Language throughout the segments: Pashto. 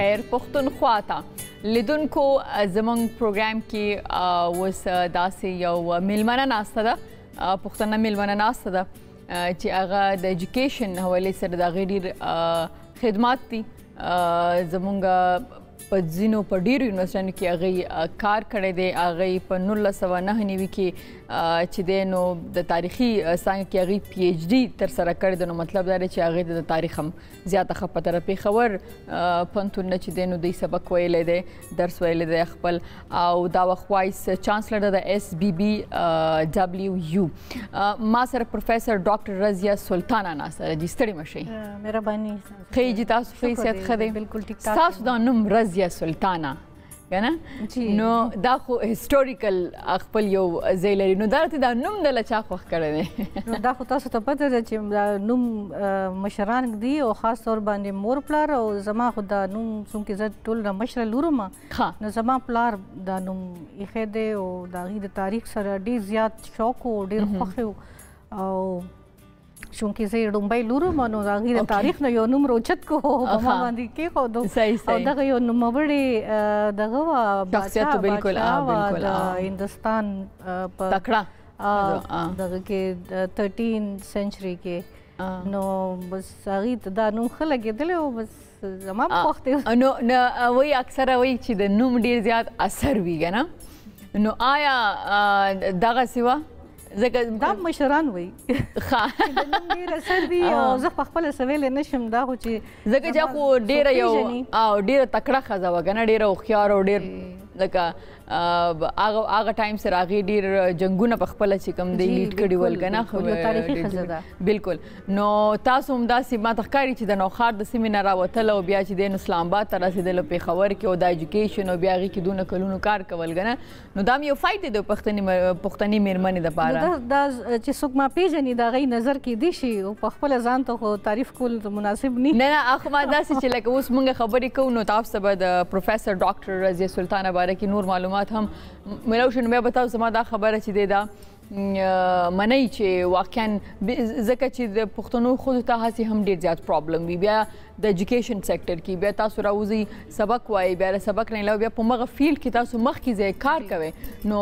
خیر پښتونخوا ته لیدونکو زمونږ پروګرام کې اوس داسې یو میلمنه ناسته ده پښتنه میلمنه ناسته ده چې هغه د ایجوکیشن حواله سره د غیر خدمات دي زمونږ په ځینو په ډیرو یونیورسيټو کې هغه کار کړی دی هغه په 1999 کې چې د نو د تاریخي څنګه کې هغه پی ایچ ډی تر سره کړ د نو مطلب دا چې هغه د تاریخ هم زیاته خپه تر په خبر پنتون چې د نو د سبق ویلې ده درس ویلې ده خپل او دا وخوایس چانسلر د اس بي بي دبليو یو ما سره پروفیسور ډاکټر رضیا سلطان انا سره جی ستړي مشه مهرباني خې جی تاسو فیسیت خدای بالکل ټیک ټاک تاسو دا نوم رضیا سلطانه کنه نو دا خو هیستوریکل خپل یو ځای لري نو دا ته دا نوم د لچا خوخ کړی دی نو دا خو تاسو ته پته ده چې دا نوم مشران دی او خاص طور باندې مور پلار او زما خو دا نوم څنګه زه ټول نه مشره لورم نو زما پلار دا نوم یې خې دی او دا غي د تاریخ سره ډیر زیات شوق او ډیر خوخه او چونکی زه ډومبای لورو مانو راغی د تاریخ نه یو نوم روچت کو په ما باندې کې خو دو صحیح صحیح دغه یو نوم وړي دغه وا شخصیت بالکل اه بالکل هندستان په تکړه دغه کې 13 سنچري کې نو بس هغه دا نوم خلک دل او بس زما وخت نو نو وای اکثره وای چې د نوم ډیر زیات اثر ویګنه نو آیا دغه سیوا ځکه دا مشران وي ښه نن ډیر اثر دی او زه په خپل سویل نشم دا خو چې ځکه چې خو ډیر یو او ډیر تکړه خزه وګنه ډیر خو خيار او ډیر لکه هغه هغه ټایم سره هغه ډیر جنگونه په خپل چې کم دی لیډ کړي ول کنه خو تاریخي خزه بالکل نو تاسو هم دا سیمه تخکاری چې د نوخار د سیمه نه راوتل او بیا چې د اسلام آباد تر رسیدل په خبر کې او د اډوکیشن او بیا هغه کې دونه کلونو کار کول کنه نو دا یو فائدې د پښتني پښتني میرمنې د پاره دا چې څوک ما پیژني دا غي نظر کې دي شي او په خپل ځان ته خو تعریف کول مناسب نه نه نه اخما دا چې لکه اوس موږ خبرې کوو نو تاسو به د پروفیسور ډاکټر رضی سلطان بارے کې نور معلومات معلومات هم ملو شنو بیا به تاسو زما دا خبره چې دی دا منی چې واقعا ځکه چې د پښتنو خود ته هسي هم ډیر زیات پرابلم وي بیا د এډوকেشن سېکټر کې بیا تاسو راوځي سبق وایي بیا سبق نه لوي بیا په مغه فیلډ کې تاسو مخ کې ځای کار کوي نو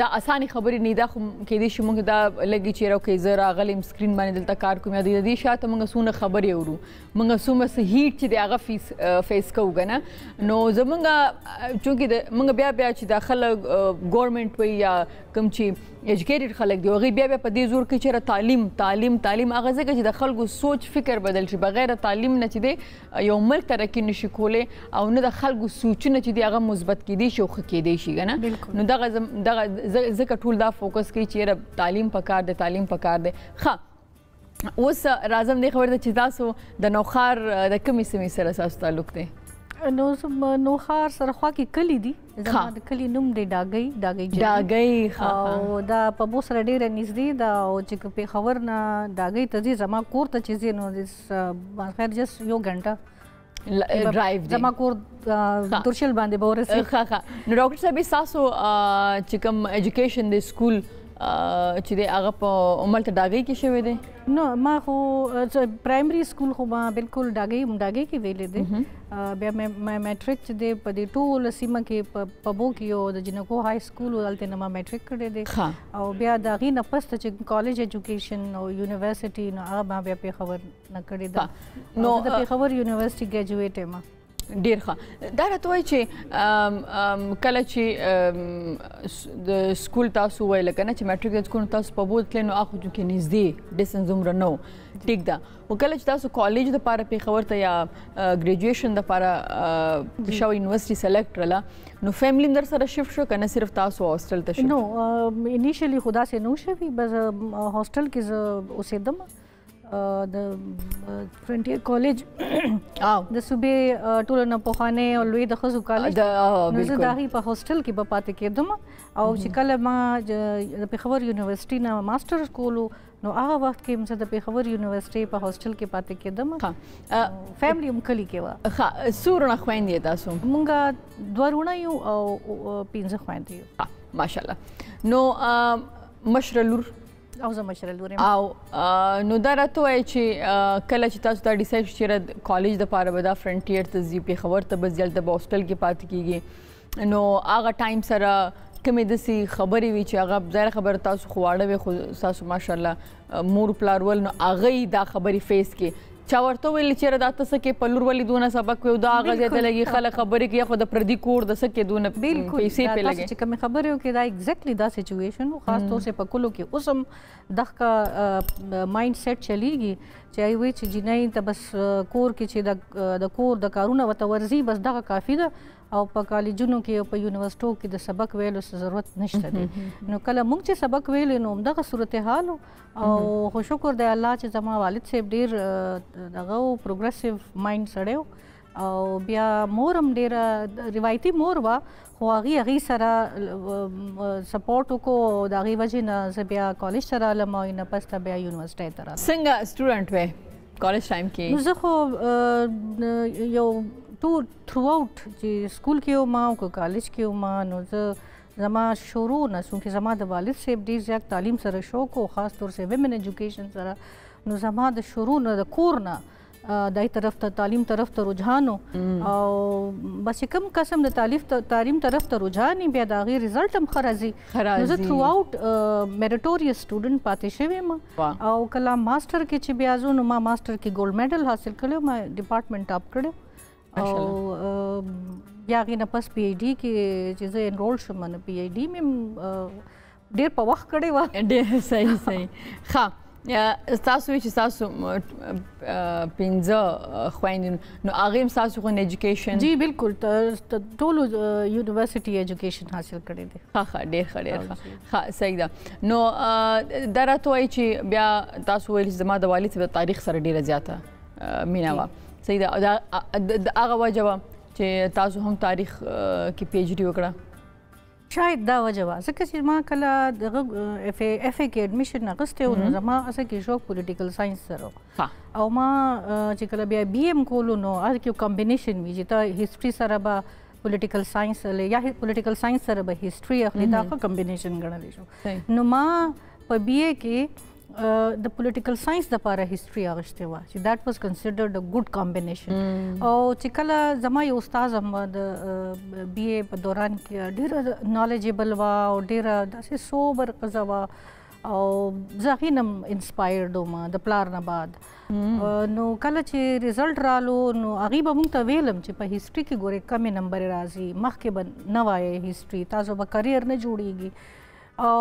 دا اسانه خبرې نه دا خو کې دي چې موږ دا لګي چې راو کې زه راغلم سکرین باندې دلته کار کوم یاد دي شاته موږ سونه خبرې ورو موږ سونه صحیح چې دا غ فیس فیس کوو کنه نو زمونږ چونکی موږ بیا بیا چې د خلک ګورنمنت وي یا کوم چې ایجوکیټډ خلک دی هغه بیا بیا په دې زور کې چې تعلیم تعلیم تعلیم هغه ځکه چې د خلکو سوچ فکر بدل شي بغیر تعلیم نه نه چې دی یو ملک ترقی نشي کولی او نه د خلکو سوچونه چې دی هغه مثبت کیدی شي او ښه کیدی شي کنه نو دغه دغه ځکه ټول دا فوکس کوي چې تعلیم پکار دی تعلیم پکار دی ښه اوس راځم دې خبر ته چې تاسو د نوخار د کمی سمې سره تاسو تعلق دی نو نو خار سره خوا کې کلی دی زما د کلی نوم دی ډاګي ډاګي ډاګي او دا په مو سره ډیر نږدې دا او چې په خبر نه ډاګي ته ځي زما کور ته چې ځي نو د خیر جس یو غنټه ډرایو دی زما کور درشل باندې به ورسې ښه ښه نو ډاکټر صاحب تاسو چې کوم اډوকেشن د سکول چې د هغه په عمل ته داګي کې شوی دی نو ما خو پرایمري سکول خو ما بالکل داګي مډاګي کې ویلې دي بیا مې میټریک چې دی په دې ټول سیمه کې پبو کې یو د جنکو های سکول ولته نو ما میټریک کړی دی او بیا داګي نه پست چې کالج اډوকেশন او یونیورسيټي نو هغه ما بیا په خبر نه کړی دا نو د په خبر یونیورسيټي ګریجویټ ما ډیر ښه دا راته وای چې کله چې د سکول تاسو وای لکه نه چې میټریک سکول تاسو په بوت لینو اخو کې نږدې ډیسنس زمره نو ټیک ده وکړه چې تاسو کالج د لپاره پیښور ته یا ګریجویشن د لپاره شاو یونیورسيټي سلیکټ رلا نو فیملی در سره شفت شو کنه صرف تاسو هاستل ته شو نو انیشلی خدا سه نو شوی بس هاستل کې اوسېدم uh, the uh, Frontier College آو د صوبې ټول نه په خانه او لوی د خزو کالج د بالکل زه داغي په هوسټل کې په پاتې کېدم او چې کله ما د پیښور یونیورسيټي نه ماستر کولو نو هغه وخت کې موږ د پیښور یونیورسيټي په هوسټل کې پاتې کېدم فیملی هم کلی کې و ښه سورونه خويندې تاسو مونږه دوه ورونه یو او پنځه خويندې یو ماشاءالله نو مشرلور او زه مشره لوري او نو دا راته وای چې کله چې تاسو دا ډیسایډ چې کالج د پاره به دا فرنټیر ته ځي په خبر ته بس جلد به هوسټل کې پات کیږي نو هغه ټایم سره کومې دسي خبرې وی چې هغه ځای خبر تاسو خواړه وي خو تاسو ماشاءالله مور پلارول نو هغه دا خبرې فیس کې چا ورته ویل چې راته سکه پلور ولې دونه سبق یو دا غزه لګي خلک خبرې کوي خو د پردي کور د سکه دونه بالکل پیسې په لګي چې کوم خبرې وکي دا ایگزیکټلی دا سچویشن وو خاص طور سے په کلو کې اوسم دغه مایند سیټ چلیږي چې ای وی چې جنای ته بس کور کې چې د کور د کارونه وتورزي بس دغه کافی ده او په کالجونو کې او په یونیورسيټو کې د سبق ویلو څه ضرورت نشته دی نو کله موږ چې سبق ویلو نو دغه صورتحال او خو شکر دی الله چې زما والد صاحب ډیر دغه پروګرسیو مایند سړیو او بیا مورم ډیره روایتي مور وا خو هغه هغه سره سپورټ وکړو د هغه وجه نه زه بیا کالج سره لم او نه پس ته بیا یونیورسيټي تر څنګه سټوډنټ وې کالج ټایم کې زه خو یو ټول تھرو اوټ چې سکول کې وم او کالج کې وم نو زه زما شروع نه څنګه زما د والد صاحب ډیر زیات تعلیم سره شوق او خاص طور سره ویمن اډوকেশন سره نو زما د شروع نه د کور نه دای طرف ته تعلیم طرف ته رجحانو او بس کم قسم د تعلیم تعلیم طرف ته رجحان بیا د غیر رزلټ هم خرازي زه تھرو اوټ میریټوریس سټوډنټ پاتې شوم او کلا ماستر کې چې بیا زو نو ما ماستر کې ګولډ میډل حاصل کړو ما ډپارټمنټ ټاپ کړو او بیا غینه پس پی ای ډی کې چې زه انرول شوم نو پی ای ډی مم ډیر په وخت کړی و ډیر صحیح صحیح ښه تاسو چې تاسو پنځه خويندې نو هغه تاسو غو اډوكيشن جی بالکل ټول یونیورسيټي اډوكيشن حاصل کړی دی ها ها ډېر خړې ها صحیح ده نو درته وای چې بیا تاسو ویل زما د والد په تاریخ سره ډیره زیاته مینا وا صحیح ده دا هغه وجوه چې تاسو هم تاریخ کې پی ایچ ډی وکړه شاید دا وجوه ځکه چې ما کله د اف اف کې اډمیشن اغسته و نو زما اسه کې شوق پولیټیکل ساينس سره او ما چې کله بیا بی ام کولو نو هغه کې کمبینیشن وی چې ته هیستوري سره به پولیټیکل ساينس له یا پولیټیکل ساينس سره به هیستوري اخلي دا کمبینیشن غنل شو نو ما په بی ا کې د پولیټیکل ساينس د لپاره هیستوري اغشته و چې دټ واز کنسیډرډ ا ګډ کمبینیشن او چې کله زما یو استاد هم د بی اے په دوران کې ډېر نالجیبل و او ډېر داسې سوبر قضا و او ځغینم انسپایرډ وم د پلار نه بعد نو کله چې ریزلټ رالو نو هغه به مونږ ته ویلم چې په هیستوري کې ګوره کمی نمبر راځي مخکې به نه وایي هیستوري تاسو به کریئر نه جوړیږي او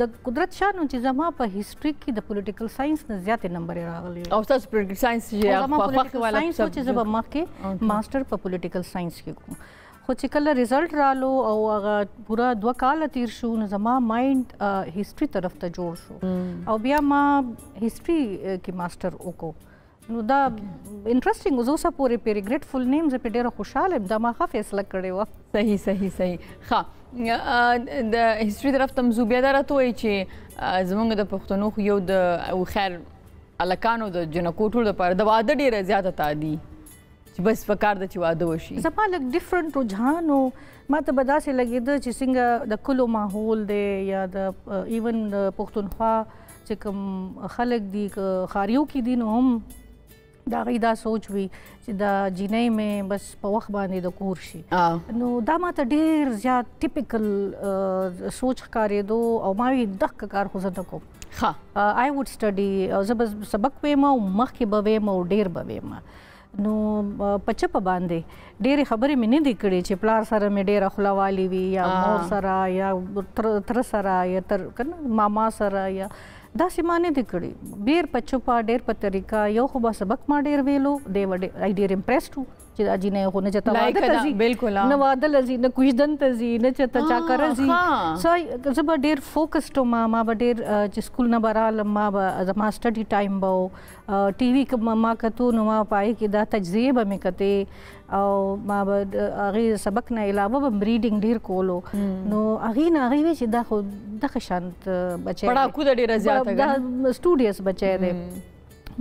د قدرت شاه نو چې زما په هیستوري کې د پولیټیکل ساينس نه زیات نمبر راغلي او تاسو پولیټیکل ساينس چې په فخ والا ساينس چې زما مخکې ماستر په پولیټیکل ساينس کې کوم خو چې کله ریزلټ رالو او هغه پورا دوه کال تیر شو نو زما مایند هیستوري طرف ته جوړ شو او بیا ما هیستوري کې ماستر وکړو نو دا انټرېسټینګ اوس اوسه پورې په ریګریټفل نیمز په ډیره خوشاله دا ما ښه فیصله کړې و صحیح صحیح صحیح ښه د هیستوري طرف ته مزوبیا دا راته وایي چې زمونږ د پښتنو خو یو د خیر الکانو د جنکو ټول د پاره د واده ډیره زیاته تعدی چې بس فکر د چې واده وشي زما لک ډیفرنٹ رجحان او ماته به داسې لګېده چې څنګه د کلو ماحول دی یا د ایون د پښتونخوا چې کوم خلک دي که ښاریو کې دي نو هم دا غي دا سوچ وي چې دا جینۍ مې بس په وخت باندې د کور شي نو دا ماته ډیر زیات ټیپیکل سوچ ښکارېدو او ما وی دک کار خو زه کوم ها آی وډ سټډي زب سبق ویم او مخکې به ویم او ډیر به ویم نو په چپ باندې ډېرې خبرې مې نه دي کړې چې پلار سره مې ډېره خوله والی وي یا مور سره یا تر سره یا تر ماما سره یا ದಾಸಿಮಾನೆ ದಿಕ್ಕಡಿ ಬೇರ್ ಪಚ್ಚುಪ ಡೇರ್ ಪತ್ತರಿಕ ಯೋಹುಬಾ ಸಬಕ್ ಮಾಡಿರ್ವೇಲು ದೇವ ಡೇ ಐ ಡಿಯರ್ ಟು چې اجي نه غو نه چتا واده تزي بالکل نه واده لزي نه کوشدن تزي نه چتا چا کرزي سو زب ډیر فوکسډ ما ما ډیر چې سکول نه برال ما زما سټډي ټایم بو ټي وي ما کتو نو ما پای کې دا تجزیه به مکته او ما به هغه سبق نه علاوه به ریډینګ ډیر کولو نو هغه نه هغه چې دا خو د ښه شانت بچي پڑھاکو ډیره زیاته ده سټوډیوس بچي ده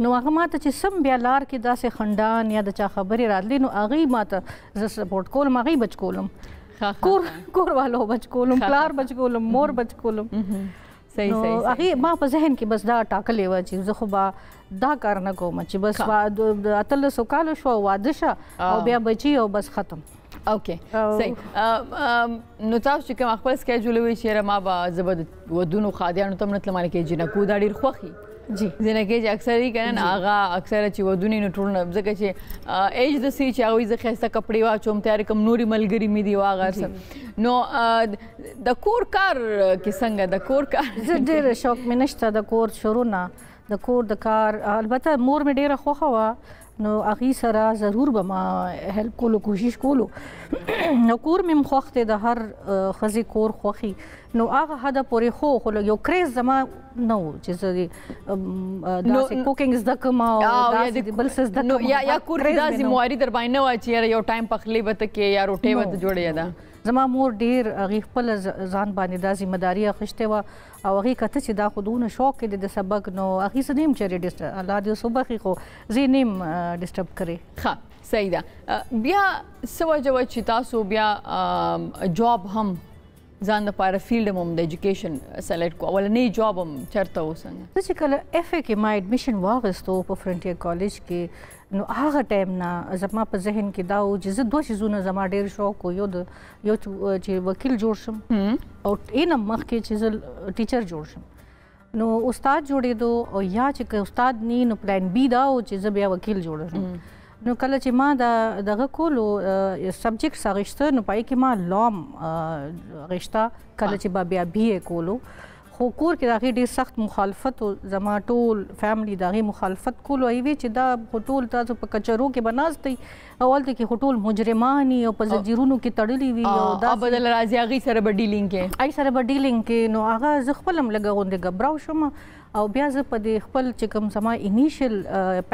نو هغه ماته چې سم بیا لار کې داسې خندان یا د چا خبرې راتلې نو هغه ماته زه سپورټ کولم هغه بچ کولم کور کور والو بچ کولم پلار بچ کولم مور بچ کولم صحیح صحیح هغه ما په ذهن کې بس دا ټاکلې و چې زه خو با دا کار نه کوم چې بس د اتل سو کال شو واده شه او بیا بچي او بس ختم اوکې صحیح نو تاسو چې کوم خپل سکیجول وی چیرې ما به زبد ودونو خادیانو تم نه تلمانه کې جنکو دا ډیر خوخي جی ځنه کې چې اکثر یې کنن اغا اکثر چې ودونی نو ټول ځکه چې ایج د سي چې هغه ځکه خسته کپڑے واچوم تیار کم نوري ملګری می دی واغه نو د کور کار کې څنګه د کور کار ډېر شوق مې نشته د کور شروع نه د کور د کار البته مور مې ډېره خوخه و نو اغي سره ضرور به ما هیلپ کولو کوشش کولو نو کور مم خوخته د هر خزي کور خوخي نو هغه هدا پورې خو خو یو کریز زما نو چې زه د کوکینګ زده کوم او د بل څه زده کوم یا یا کور داسې مواري در باندې واچي یو ټایم پخلی وته کې یا روټي وته جوړي ده زما مور ډیر هغه خپل ځان باندې د ځمداري اخشته و او هغه کته چې دا خودونه شوق دي د سبق نو هغه سنیم چیرې ډیسټر الله دې صبح خو زینیم ډیسټرب کړي ها صحیح ده بیا سوجو چې تاسو بیا جاب هم ځان لپاره فیلډ هم د education سلیکټ کو اولنې جاب هم چرته وسنګ چې کله اف ای کې ما اډمیشن واغستو په فرنټیر کالج کې نو هغه ټایم نه زما په ذهن کې دا و چې زه دوه شیزونه زما ډیر شوق و یو د یو چې وکیل جوړ شم او اینه مخکې چې زه ټیچر جوړ شم نو استاد جوړېدو او یا چې استاد نه نو پلان بی دا و چې زه بیا وکیل جوړ شم نو کله چې ما دا دغه کولو سبجیکټ ساغشته نو پای کې ما لام غشتا کله چې بیا بی کولو خو کور کې داغي ډیر سخت مخالفت او زما ټول فیملی داغي مخالفت کول او وی چې دا ټول تاسو په کچرو کې بناستي اول ته کې ټول مجرمانی او په زنجیرونو کې تړلې وي او دا بدل راځي هغه سره به ډیلینګ کې آی سره به ډیلینګ کې نو هغه ز خپلم لګوندې غبراو شوم او بیا زه په دې خپل چې کوم زما انیشل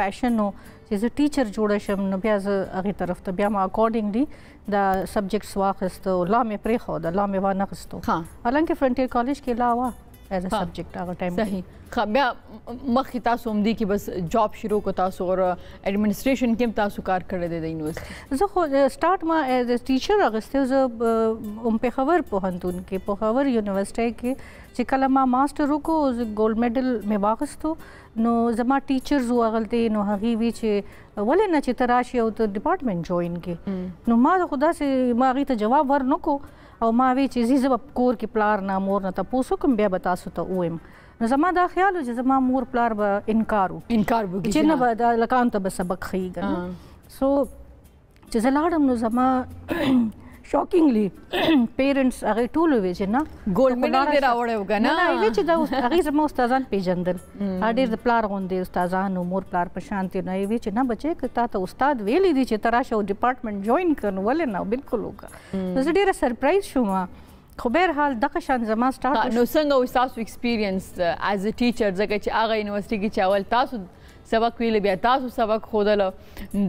پیشن نو چې زه ټیچر جوړ شم نو بیا زه هغه طرف ته بیا ما اکورډینګلی دا سبجیکټس واخستو لا مې پرې خو دا لا مې وانه خستو حالانکه فرنټیر کالج کې لا وا as a subject our time सही بیا مخکې تاسو هم دي کې بس جاب شروع کو تاسو او اډمنستریشن کې تاسو کار کړی دی د یونیورسيټي زه خو سٹارټ ما ایز ا ټیچر اغسته زه ام په خبر په هندون کې په خبر یونیورسيټي کې چې کله ما ماستر وکړو ګولډ میډل مې واغستو نو زما ټیچرز وغلطي نو هغه وی چې ولې نه چې تراشي او ته ډپارټمنټ جوائن کې نو ما خدا سي ما غي ته جواب ورنکو او ما وی چې زیزه کور کې پلار نه مور نه تاسو کوم بیا به تاسو ته وایم نو زما دا خیال چې زما مور پلار به انکار وکړي انکار وکړي چې نه به دا لکان ته به سبق ښیږي سو چې زه لاړم نو زما شاکینګلی پیرنټس هغه ټول وی چې نه ګولډ میډل دې راوړې وګا نه نه وی چې دا هغه زما استادان پیژندل اډیر د پلار غوندې استادان او مور پلار په شانتي نه وی چې نه بچې کتا ته استاد ویلې دي چې تراشه او ډپارټمنټ جوائن کړو ولې نه بالکل وګا نو زه ډیره سرپرایز شوم خو به هر دغه شان زما سٹارټ نو څنګه تاسو ایکسپیرینس از ا ټیچر ځکه چې هغه یونیورسيټي کې چاول تاسو سبق ویل بیا تاسو سبق خودل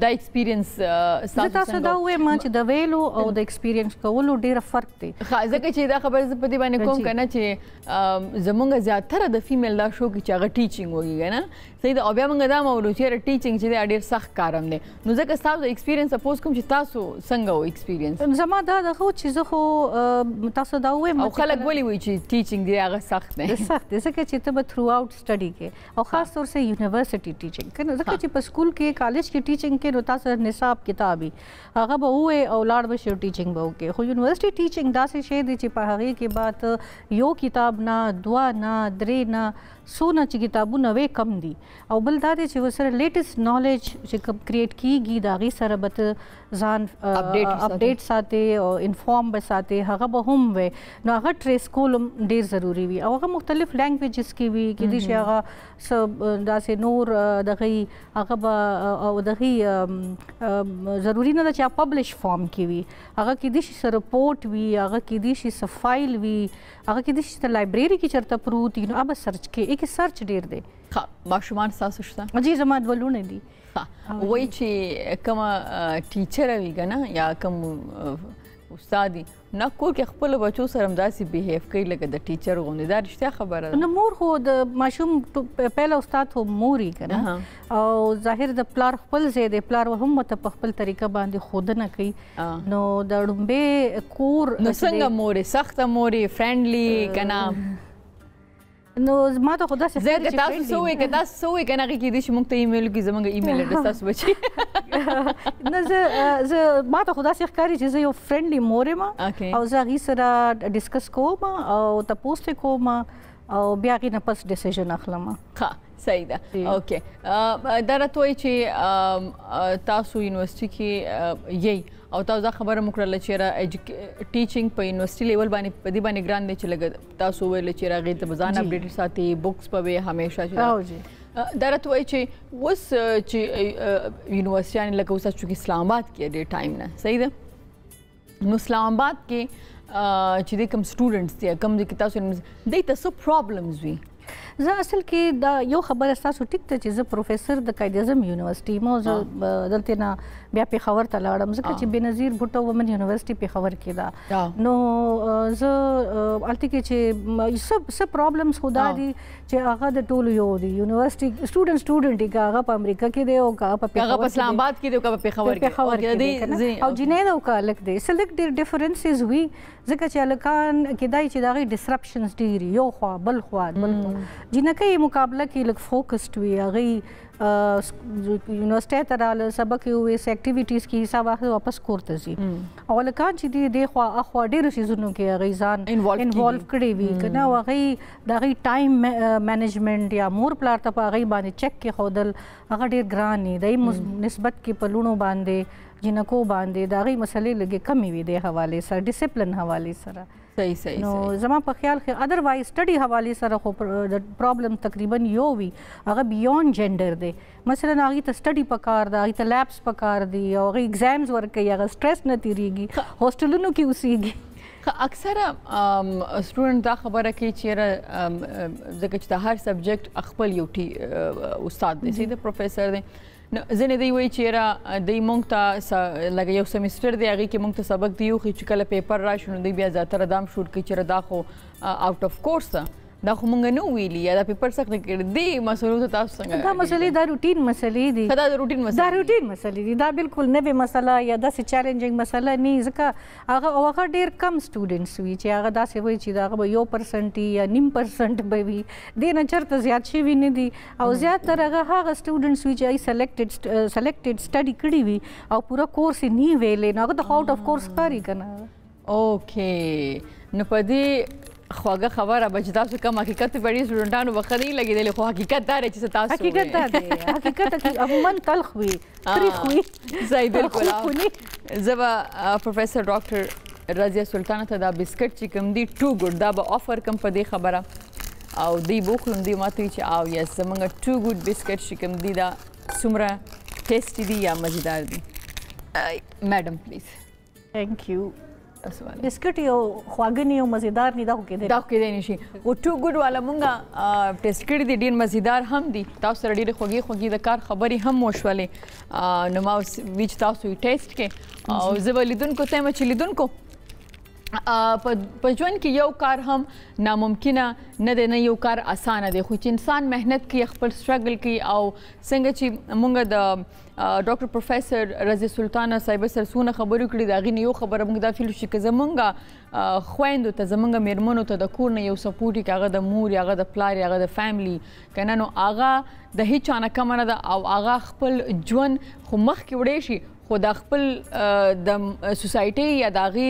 دا ایکسپیرینس تاسو دا وې ما چې د ویلو او د ایکسپیرینس کولو ډیر فرق دی ځکه چې دا خبره زه په دې باندې کوم کنه چې زمونږ زیاتره د فیمیل دا شو کې چې هغه ټیچینګ وږي نه صحیح دا بیا موږ دا مولو چې ټیچینګ چې ډیر سخت کارم دی نو ځکه تاسو د ایکسپیرینس سپوز کوم چې تاسو څنګه وو ایکسپیرینس زما دا د خو چې زه خو تاسو دا وې او خلک ولي وي چې ټیچینګ دی هغه سخت دی سخت دی ځکه چې ته به تھرو اوټ سټډي کې او خاص طور سره یونیورسيټي ټیچینګ کنه ځکه چې په سکول کې کالج کې ټیچینګ کې نو تاسو نصاب کتابي هغه به وې اولاد به شو ټیچینګ به وکي خو یونیورسيټي ټیچینګ داسې شی دی چې په هغه کې بعد یو کتاب نه دوا نه درې نه څونه چې کتابونه وې کم دي او بل دا چې وسره لیټیسټ نالج چې کم کریټ کیږي دا غي سره به ځان اپډیټ ساتي او انفورم به ساتي هغه به هم وې نو هغه ټریس کول ډیر ضروری وي او هغه مختلف لینګویجز کې وي کې دي چې هغه سب داسې نور دغه هغه به او دغه ضروری نه ده چې پبلش فارم کې وي هغه کې دي چې رپورت وي هغه کې دي چې فایل وي هغه کې دي چې لایبرری کې چرته پروت نو اوبه سرچ کې کې سرچ ډیر دی ښه ماشومان تاسو شته جی زما د ولونه دي وای چې کوم ټیچر وي کنه یا کوم استاد نه کور کې خپل بچو سره همداسې بیهیو کوي لکه د ټیچر غوندې دا رښتیا خبره ده نو مور خو د ماشوم پهله استاد خو موري کنه او ظاهر د پلار خپل ځای دی پلار هم مت په خپل طریقه باندې خودنه کوي نو د ډمبه کور نو څنګه موري سخت موري فرندلی کنه نو ما ته خدا څه زه که تاسو سوې که تاسو سوې کنه کې دې چې موږ ته ایمیل کې زمونږ ایمیل اډرس تاسو بچي نه زه زه ما ته خدا څه ښکاری چې زه یو فرندلی مورم او زه غي سره ډیسکس کوم او تاسو ته کوم او بیا غي نه پس ډیسیژن اخلم ښه صحیح ده اوکې دا راته وایي چې تاسو یونیورسيټي کې یی او تاسو دا خبره مو کړله چې را ټیچینګ په یونیورسيټي لیول باندې په دې باندې ګران دي چې لګ تاسو ویل چې راغی ته بزان اپډیټ ساتي بوکس په وی همیشه چې او جی دا راته وایي چې اوس چې یونیورسيټي ان لکه اوس چې اسلام آباد کې ډېر ټایم نه صحیح ده نو اسلام آباد کې چې کوم سټوډنټس دي کوم دي کتابونه دي تاسو پرابلمز وي زه اصل کې دا یو خبره تاسو ټیک ته چې زه پروفیسور د کایدزم یونیورسيټي مو زه دلته نه بیا په خبر ته لاړم ځکه چې بنظیر بوټو ومن یونیورسيټي په خبر کې دا نو زه الټی کې چې سب سب پرابلمز خدا دي چې هغه د ټولو یو دی یونیورسيټي سټوډنټ سټوډنټ کې هغه په امریکا کې دی او هغه په اسلام آباد کې دی او هغه په خبر کې دی او جنید او کالک دی سلیکټ ډیفرنسز وی ځکه چې الکان کېدای چې دغه ډیسرپشنز ډیر یو خوا بل خوا بل خوا جنکه مقابله کې لک فوکسډ وي هغه یونیورسيټي ته رااله سبق یو ویس اکټیویټیز کې حساب اخلي واپس کورته ځي او الکان چې دی د خوا اخوا ډیر سيزونو کې هغه ځان انوالو کړی وي کنه هغه دغه ټایم مینجمنت یا مور پلار ته هغه باندې چک کې خودل هغه ډیر ګران دی د نسبت کې په لونو باندې جنکو باندې دا غي مسلې لګي کمی وي د حواله سره ډیسپلن حواله سره صحیح صحیح نو زما په خیال کې اذر وایي سټډي حواله سره خو پرابلم تقریبا یو وی هغه بیون جندر دی مثلا هغه ته سټډي پکار دا هغه ته لابس پکار دی او هغه ایگزامز ورکوي هغه سټرس نه تیریږي هوسټلونو کې اوسېږي اکثره سټوډنټ دا خبره کوي چې ځکه چې هر سبجیکټ خپل یو ټی استاد دی سیده پروفیسور دی نو ځنه دی وی چې را د مونږ ته لکه یو سمستر دی هغه کې مونږ ته سبق دی خو چې کله پیپر راشنو دی بیا ځاتره دام شوټ کې چې را دا خو آوټ اف کورس دا خو موږ نه ویلي دا پیپر سخت کړ دی مسلو ته تاسو څنګه دا مسلې دا روټین مسلې دي دا روټین مسلې دا روټین مسلې دي دا بالکل نوې مسله یا دا سه چیلنجینګ مسله نه ځکه هغه هغه ډیر کم سټوډنټس وی چې هغه دا سه وی چې دا هغه یو پرسنټ یا نیم پرسنټ به وي د نه چرته زیات شي وی نه دي او زیات تر هغه هغه سټوډنټس وی چې ای سلیکټډ سلیکټډ سټډي کړی وی او پورا کورس نه ویلې نو هغه د هاوټ اف کورس کاری کنه اوکې نو پدې خواږه خبره به چې تاسو کوم حقیقت په ډېر سټوډنټانو به ښه نه لګېدلې خو حقیقت دا دی چې تاسو حقیقت دا دی حقیقت عموما تلخ وي تریخ وي زای بالکل زه به پروفیسر ډاکټر رضیه سلطانه ته دا بسکټ چې کوم دی ټو ګډ دا به آفر کوم په دې خبره او دی بوخلم دی ماته چې او یس زمونږ ټو ګډ بسکټ چې کوم دی دا څومره ټیسټي دی یا مزیدار دی میډم پلیز Thank you. تاسو باندې بسکټ یو خواګنی او مزیدار نه دا خو کېدای دا خو کېدای نشي او ټو ګډ والا مونږه ټیسټ کړی دي ډیر مزیدار هم دي تاسو سره ډیر خوږی خوږی د کار خبري هم وشولې نو ما ویچ تاسو یې ټیسټ کې او زه ولیدونکو ته مچ لیدونکو په ژوند کې یو کار هم ناممکنه نه دی نه یو کار اسانه دی خو چې انسان مهنت کوي خپل سټرګل کوي او څنګه چې مونږ د ډاکټر پروفیسور رضی سلطان صاحب سره سونه خبرو کړې دا غي یو خبره موږ دا فیل شي چې زمونږه خويندو ته زمونږه میرمنو ته د کور نه یو سپورټي کاغه د مور یاغه د پلار یاغه د فیملی کنه نو اغه د هیڅ نه کم نه ده او اغه خپل ژوند خو مخ کې وړې شي خو د خپل د سوسایټي یا د غي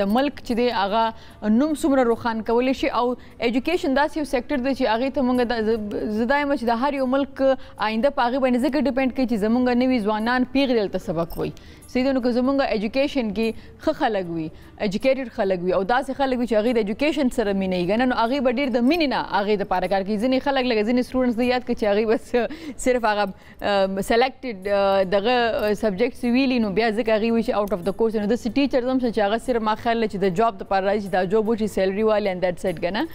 د ملک چې دی هغه نوم سمره روخان کول شي او اډوکیشن داسې یو سېکټر دی چې هغه ته مونږ زدایم چې د هر یو ملک آینده پاغي باندې ځکه ډیپند کوي چې زمونږ نوي ځوانان پیغلل ته سبق وایي سیدونو که زمونږ اډوکیشن کې ښه خلک وي اډوکیټډ خلک وي او داسې خلک وي چې هغه د اډوکیشن سره مینه یې غننه نو هغه به ډیر د مینې نه هغه د پاره کار کوي ځینې خلک لکه ځینې سټوډنټس دی یاد کړي هغه بس صرف هغه سلیکټډ دغه سبجیکټس ویلی نو بیا ځکه هغه وي چې آوټ اف د کورس نو د ټیچر زم چې هغه صرف ما خیال چې د جاب د پاره راځي دا جوب چې سیلری والی اند دټس اټ غننه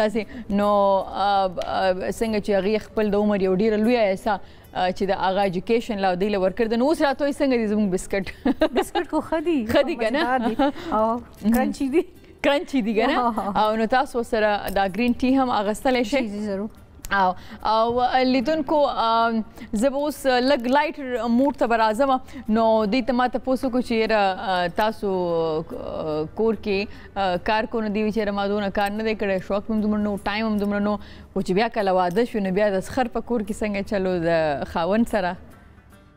داسې نو څنګه چې هغه خپل د عمر یو ډیر لوی احساس چې د اغا اډوকেෂن لا دی لور کړ د نو سره توي څنګه دي زموږ بسکټ بسکټ خو خدي خدي کنه او کرنچي دي کرنچي دي کنه او نو تاسو سره دا گرین ټي هم اغستلی شئ ضرور او او لیدونکو زبوس لګ لایټ موډ ته راځم نو دې ته ماته پوسو کو چیرې تاسو کور کې کار کو نه دی چیرې ما دونه کار نه دی کړی شوق هم دومره نو ټایم هم دومره نو او چې بیا کله واده شو نو بیا د سخر په کور کې څنګه چلو د خاون سره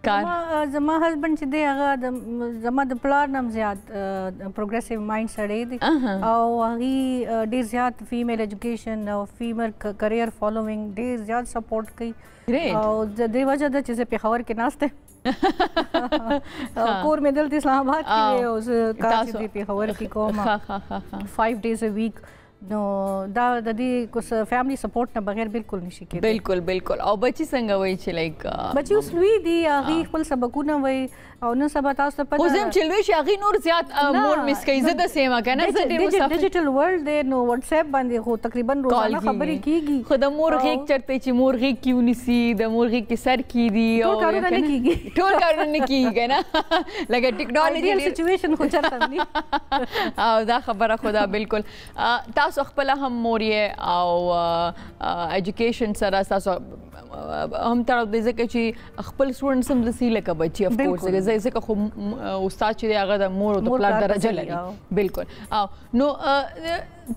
کار زما هزبند چې دی هغه زما د پلار نام زیات پروګرسیو مایند سړی دی او هغه ډیر زیات فیمیل اډوকেশন او فیمیل کریئر فالوینګ ډیر زیات سپورټ کوي او د دې وجه ده چې پیښور کې ناشته کور مې دلته اسلام آباد کې اوس کار چې پیښور کې کوم 5 ډیز ا ویک نو دا د دې کوس فیملی سپورټ نه بغیر بالکل نشي کېدای بالکل بالکل او بچي څنګه وای چې لایک بچي اوس لوی دی هغه خپل سبقونه وای او نن سبا تاسو ته پته اوسم چې لوی شي هغه نور زیات مور مس کوي زه د سیما کنه زه ډیر مسافر ډیجیټل ورلد دی نو واتس اپ باندې هو تقریبا روزانه خبرې کیږي خو د مور غیک چرته چې مور غیک کیو نسی د مور غیک کې سر کی دی او ټول کارونه نه کیږي ټول کارونه نه کیږي کنه لکه ټیکنالوژي سچویشن خو چرته نه او دا خبره خدا بالکل تاسو خپل هم مورې او اډوকেশন سره تاسو هم تر دې ځکه چې خپل سټوډنټس هم لسی لکه بچي اف کورس ځکه خو استاد چې هغه د مور او د پلار درجه لري بالکل او نو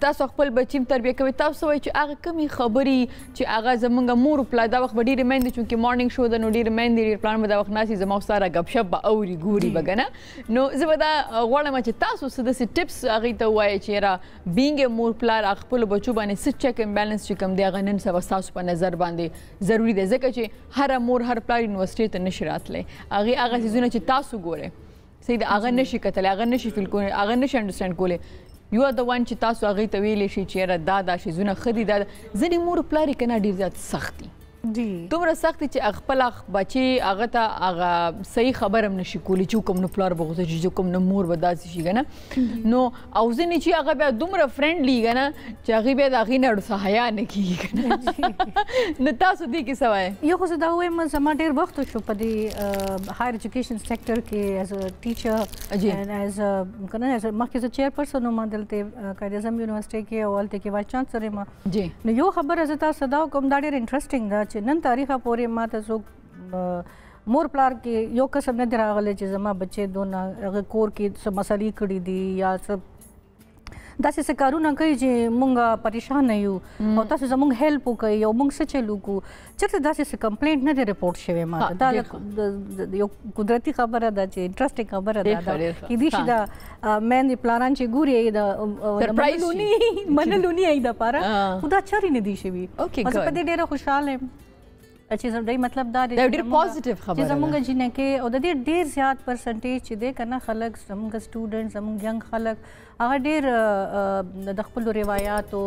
تاسو خپل بچیم تربیه کوي تاسو وایي چې هغه کمی خبري چې هغه زمونږ مور پلا دا وخت ډیره مېند چې کې مارنینګ شو د نو ډیره مېند ډیره پلان به دا وخت ناسي زمو سره غب شپ به اوري ګوري بګنه نو زه به دا غواړم چې تاسو څه د ټیپس هغه ته وایي چې را بینګ مور پلا خپل بچو باندې څه چک ان بیلانس چې کوم دی غنن سبا تاسو په نظر باندې ضروری دی ځکه چې هر مور هر پلا یونیورسيټي ته نشي راتلې هغه هغه سيزونه چې تاسو ګوره سید هغه نشي کتل هغه نشي فیل کول هغه نشي انډرستانډ کوله یو د وان چې تاسو هغه ته ویلې شي چې را دا د شي زونه خدي دا ځنې مور پلاری کنه ډیر زیات سختي دومره سخت چې خپل بچي هغه ته هغه صحیح خبر هم نشي کولی چې کوم نه پلار بغوزه چې کوم نه مور وداسي شي کنه نو او ځنه چې هغه بیا دومره فرندلی کنه چې هغه بیا د هغه نه سحایا نه کیږي کنه نو تاسو دې کې سوای یو خو زه دا وایم زما ډیر وخت شو په دې هایر اډوকেশন سېکټر کې ایز ا ټیچر اینڈ ایز ا کنه ایز ا مخکې زه چیرپرسن ما دلته کاري اعظم یونیورسيټي کې اول ته کې وای چانسلر ما نو یو خبر زه تاسو دا کوم دا ډیر انټرېسټینګ ده چې نن تاریخه پورې ما ته څوک مور پلار کې یو قسم نه دراغله چې زما بچي دونه کور کې څه مسلې کړې دي یا څه داسې څه کارونه کوي چې مونږ پریشان یو او تاسو زمونږ هیلپ وکړي او مونږ څه چلو کو چېرته داسې څه کمپلینټ نه دی رپورټ شوی ما دا یو قدرتي خبره ده چې انټرېسټینګ خبره ده کې دي چې دا مې پلانان چې ګوري دا سرپرایز منلونی ای دا پاره خدا چاري نه دی شوی اوکې ګډ په دې ډیره خوشاله یم چې زم دای مطلب دا دی ډېر پوزټیو خبره چې زمونږ جنې کې او د دې ډېر زیات پرسنټیج چې دی کنه خلک زمونږ سټوډنټ زمونږ ینګ خلک هغه ډېر د خپل روایت او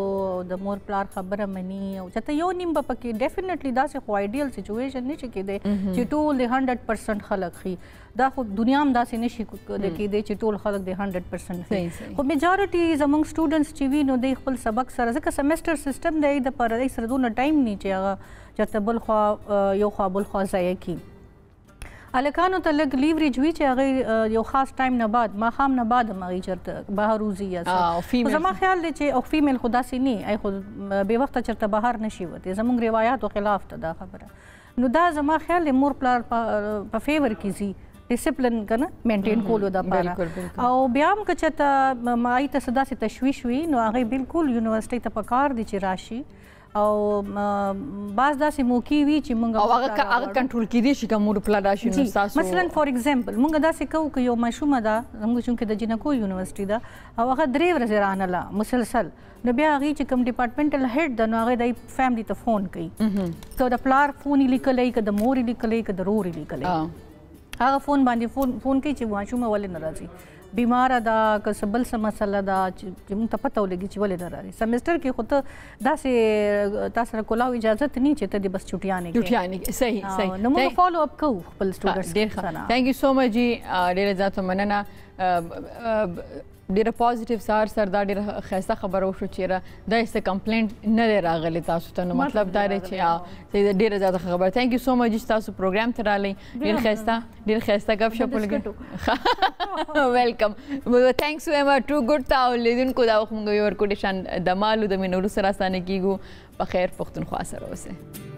د مور پلار خبره مني او چې یو نیم په کې ډیفینټلی دا سه خو ائیډیل سچویشن نشي کېده چې ټول د 100% خلک خي دا خو دنیا هم داسې نشي کېده چې ټول خلک د 100% خي خو میجارټي زمونږ سټوډنټس چې وینو د خپل سبق سره ځکه سیمستر سیستم دی د پر دې سره دونه ټایم نه چې هغه چرته بل خو یو خو بل خو ځای کې الکانو ته لګ لیوریج وی چې هغه یو خاص ټایم نه بعد ما خام نه بعد مغي چرته بهر وزي یا څه زما خیال دی چې او فیمیل خدا سي نه اي خود به وخت چرته بهر نشي وته زمونږ روایت او خلاف ته دا خبره نو دا زما خیال دی مور پلار په فیور کې زی ډیسپلین کنه مینټین کولو دا پاره او بیا هم کچته مای ته صدا سي تشويش وي نو هغه بالکل یونیورسيټي ته پکار دي چې راشي او بعض داسې موقع وي چې موږ او هغه هغه کنټرول کیدی شي کوم پلا راشي نو تاسو مثلا فور ایگزامپل موږ داسې کوو چې یو مشومه ده موږ چې د جنکو یونیورسيټي ده او هغه درې ورځې رانله مسلسل نو بیا هغه چې کوم ډپارټمنټل هډ ده نو هغه د فیملی ته فون کوي که د پلار فون لیکلای که د مور لیکلای که د رور لیکلای هغه فون باندې فون فون کوي چې ماشومه ولې ناراضي بیمار دا که څه بل څه مسله ده چې موږ ته پته ولګي چې ولې نه راځي سمیسټر کې خو ته داسې تاسو سره کولاو اجازه نه چې ته دې بس چټیانې کې چټیانې صحیح صحیح نو موږ فالو اپ کوو خپل سټوډنټس ډیر ښه ثانک یو سو مچ جی ډیر زیات مننه ډیره پوزټیو سار سر دا ډیره خیسه خبره وشو چې دا هیڅ کمپلینټ نه دی راغلی تاسو ته نو مطلب دا دی چې ډیره زیاته خبره ثانک یو سو مچ تاسو پروګرام ته رالی ډیر خیسه ډیر خیسه غف شپ لګټو ویلکم ثانکس وې ما ټو ګډ تا ولیدونکو دا خو موږ یو ورکو ډیشن د مالو د مینولو سره ستانه کیګو په خیر پښتونخوا سره اوسئ